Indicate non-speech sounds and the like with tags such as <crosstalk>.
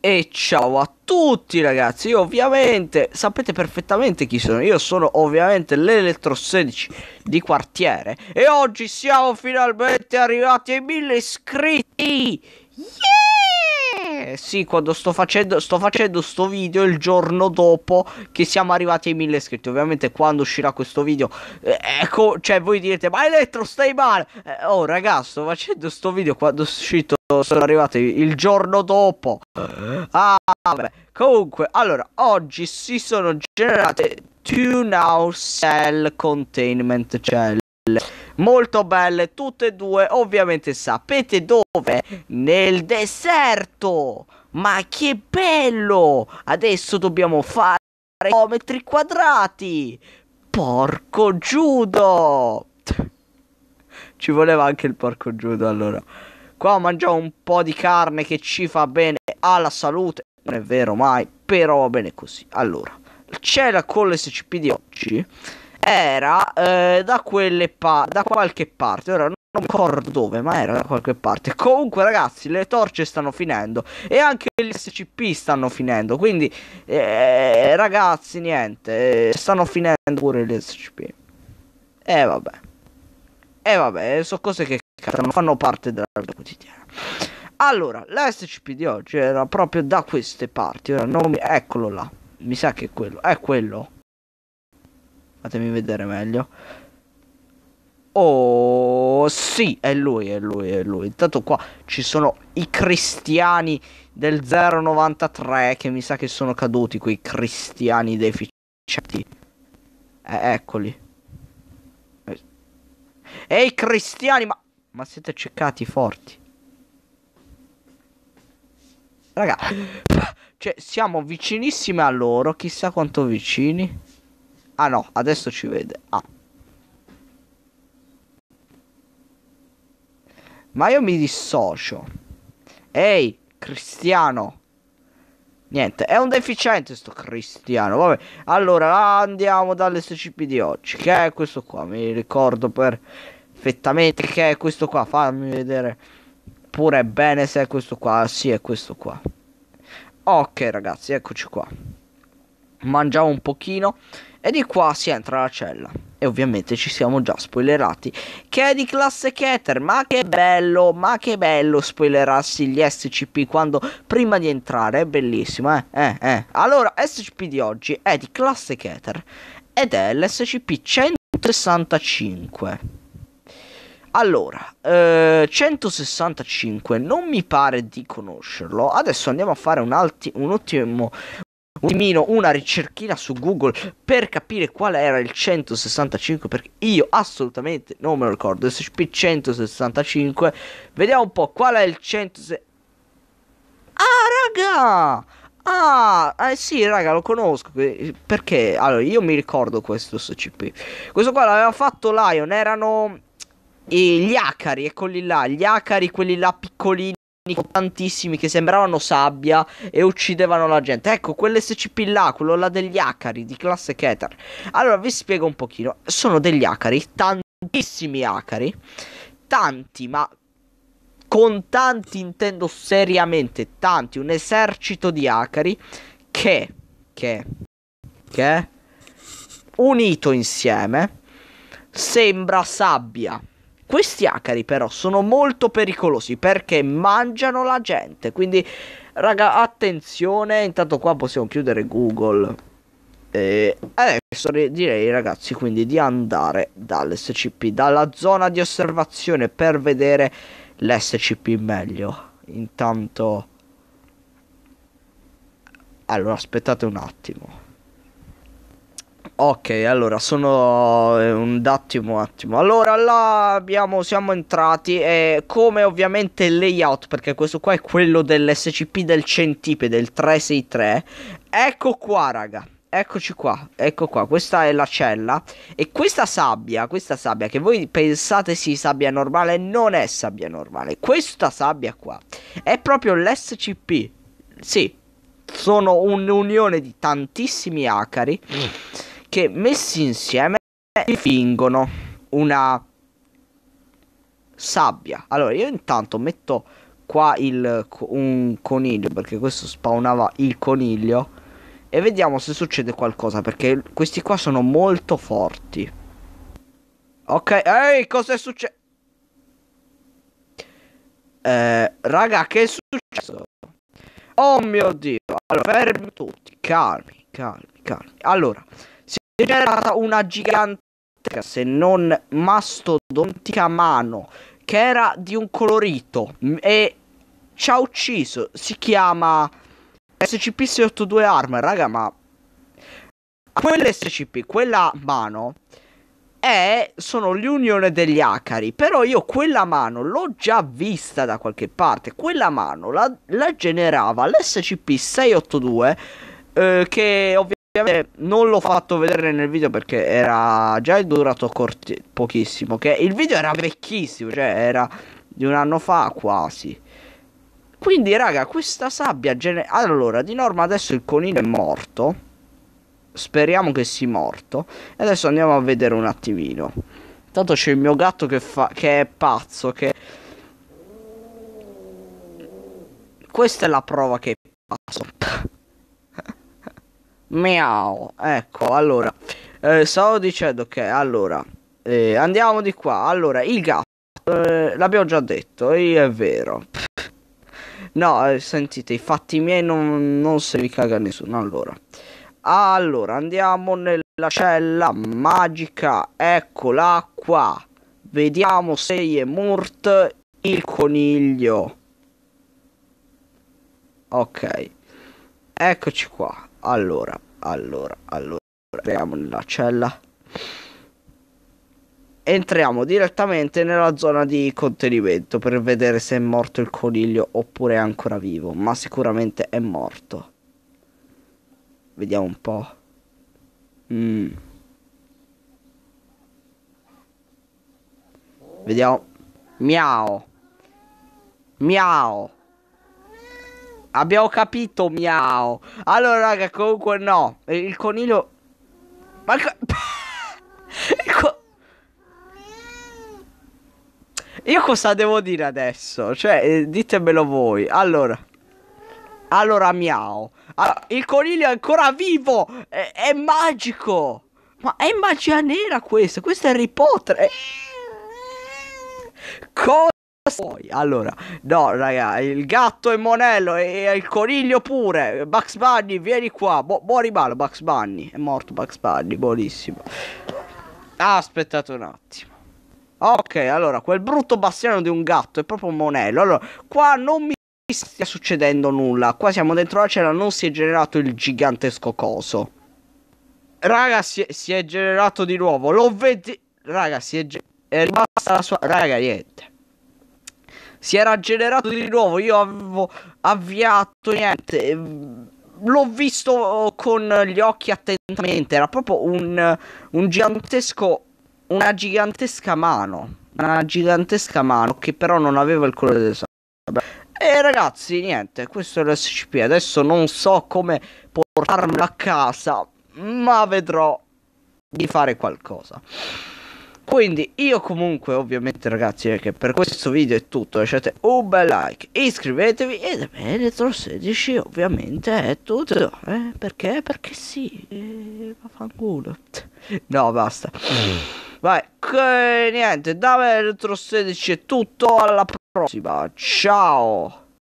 E ciao a tutti ragazzi, io ovviamente sapete perfettamente chi sono, io sono ovviamente l'Elettro 16 di quartiere e oggi siamo finalmente arrivati ai 1000 iscritti! Yeah! Eh, sì, quando sto facendo, sto facendo sto video il giorno dopo che siamo arrivati ai 1000 iscritti. Ovviamente quando uscirà questo video, eh, ecco, cioè voi direte, ma Elettro stai male? Eh, oh raga, sto facendo sto video quando è uscito, sono arrivati il giorno dopo. Ah, vabbè. Comunque, allora, oggi si sono generate two now cell containment cell molto belle tutte e due ovviamente sapete dove nel deserto ma che bello adesso dobbiamo fare metri quadrati porco giudo <laughs> ci voleva anche il porco giudo allora qua mangiamo un po' di carne che ci fa bene alla salute non è vero mai però va bene così allora c'è la colla SCP di oggi era eh, da, pa- da qualche parte. Ora non ricordo dove, ma era da qualche parte. Comunque, ragazzi, le torce stanno finendo e anche gli SCP stanno finendo. Quindi, eh, ragazzi, niente, eh, stanno finendo pure gli SCP. E eh, vabbè. E vabbè, sono cose che non fanno parte della vita quotidiana. Allora, l'SCP di oggi era proprio da queste parti. Ora, non mi... Eccolo là. Mi sa che è quello. È quello. Fatemi vedere meglio. Oh, sì, è lui, è lui, è lui. Intanto qua ci sono i cristiani del 093 che mi sa che sono caduti, quei cristiani deficienti. Eh, eccoli. Ehi cristiani, ma... Ma siete ceccati forti. Raga, cioè siamo vicinissimi a loro, chissà quanto vicini. Ah no, adesso ci vede. Ah. Ma io mi dissocio. Ehi, Cristiano. Niente, è un deficiente sto Cristiano. Vabbè, allora andiamo dall'SCP di oggi. Che è questo qua? Mi ricordo perfettamente che è questo qua. Fammi vedere pure bene se è questo qua. Sì, è questo qua. Ok, ragazzi, eccoci qua mangiamo un pochino e di qua si entra la cella. E ovviamente ci siamo già spoilerati. Che è di classe Keter, ma che bello, ma che bello spoilerarsi gli SCP quando prima di entrare, è bellissimo, eh, eh, eh. Allora, SCP di oggi è di classe Keter ed è l'SCP 165. Allora, eh, 165 non mi pare di conoscerlo. Adesso andiamo a fare un, alti- un ottimo un attimino una ricerchina su Google per capire qual era il 165 perché io assolutamente non me lo ricordo SCP 165 vediamo un po' qual è il 165 ah raga Ah, eh sì, raga, lo conosco. Perché? Allora, io mi ricordo questo SCP. Questo qua l'aveva fatto Lion. Erano gli acari, eccoli là. Gli acari, quelli là piccolini tantissimi che sembravano sabbia e uccidevano la gente. Ecco, quell'SCP là, quello là degli acari di classe Keter. Allora vi spiego un pochino. Sono degli acari, tantissimi acari, tanti, ma con tanti intendo seriamente tanti, un esercito di acari che che che unito insieme sembra sabbia. Questi acari però sono molto pericolosi perché mangiano la gente, quindi raga attenzione, intanto qua possiamo chiudere Google. E adesso direi ragazzi quindi di andare dall'SCP, dalla zona di osservazione per vedere l'SCP meglio. Intanto... Allora aspettate un attimo. Ok, allora sono eh, un attimo, un attimo. Allora là abbiamo, siamo entrati e come ovviamente il layout, perché questo qua è quello dell'SCP del centipede, del 363. Ecco qua, raga. Eccoci qua, ecco qua, questa è la cella e questa sabbia, questa sabbia che voi pensate sia sabbia normale, non è sabbia normale. Questa sabbia qua è proprio l'SCP. Sì, sono un'unione di tantissimi acari. Mm che messi insieme fingono una sabbia. Allora io intanto metto qua il, un coniglio perché questo spawnava il coniglio e vediamo se succede qualcosa perché questi qua sono molto forti. Ok, ehi, cosa è successo? Eh, raga, che è successo? Oh mio dio. Allora, fermi tutti, calmi, calmi, calmi. Allora, generata una gigantesca, se non mastodontica mano, che era di un colorito mm, e ci ha ucciso. Si chiama SCP-682 Armor, raga, ma... Quell'SCP, quella mano, è... sono l'unione degli acari, però io quella mano l'ho già vista da qualche parte. Quella mano la, la generava l'SCP-682, eh, che ovviamente ovviamente non l'ho fatto vedere nel video perché era già durato corti- pochissimo. Che il video era vecchissimo, cioè era di un anno fa quasi. Quindi, raga, questa sabbia. Gener- allora, di norma adesso il coniglio è morto. Speriamo che sia morto. E adesso andiamo a vedere un attimino. Tanto c'è il mio gatto che, fa- che è pazzo. Che. Questa è la prova che è pazzo. Miau. Ecco, allora. Eh, stavo dicendo che, allora, eh, andiamo di qua. Allora, il gatto, eh, l'abbiamo già detto, è vero. No, eh, sentite, i fatti miei non, non se li caga nessuno. Allora. Allora, andiamo nella cella magica. Eccola qua. Vediamo se è morto il coniglio. Ok. Eccoci qua. Allora, allora, allora, entriamo nella cella. Entriamo direttamente nella zona di contenimento per vedere se è morto il coniglio oppure è ancora vivo, ma sicuramente è morto. Vediamo un po'. Mm. Vediamo. Miao. Miao. Abbiamo capito, miau. Allora, raga, comunque no. Il coniglio... Ma... <laughs> il co... Io cosa devo dire adesso? Cioè, eh, ditemelo voi. Allora... Allora, miau. Allora, il coniglio è ancora vivo. È, è, magico. Ma è magia nera questo. Questo è Harry Potter. È... Cosa? poi, allora, no, raga, il gatto è Monello e, il coniglio pure. Bugs Bunny, vieni qua. Bo- buon rimalo, Bugs Bunny. È morto Bugs Bunny, buonissimo. aspettate un attimo. Ok, allora, quel brutto bastiano di un gatto è proprio Monello. Allora, qua non mi stia succedendo nulla. Qua siamo dentro la cena, non si è generato il gigantesco coso. Raga, si è, si è generato di nuovo. Lo vedi... Raga, si è... è rimasta la sua... Raga, niente si era generato di nuovo. Io avevo avviato niente. Ehm, l'ho visto con gli occhi attentamente. Era proprio un, un gigantesco. Una gigantesca mano. Una gigantesca mano che però non aveva il colore del sangue. E ragazzi, niente, questo è l'SCP. Adesso non so come portarlo a casa, ma vedrò di fare qualcosa. Quindi io comunque ovviamente ragazzi è che per questo video è tutto Lasciate un bel like Iscrivetevi E da Benetro 16 ovviamente è tutto eh? Perché? Perché sì eh, Vaffanculo No basta Vai che, Niente da Benetro 16 è tutto Alla prossima Ciao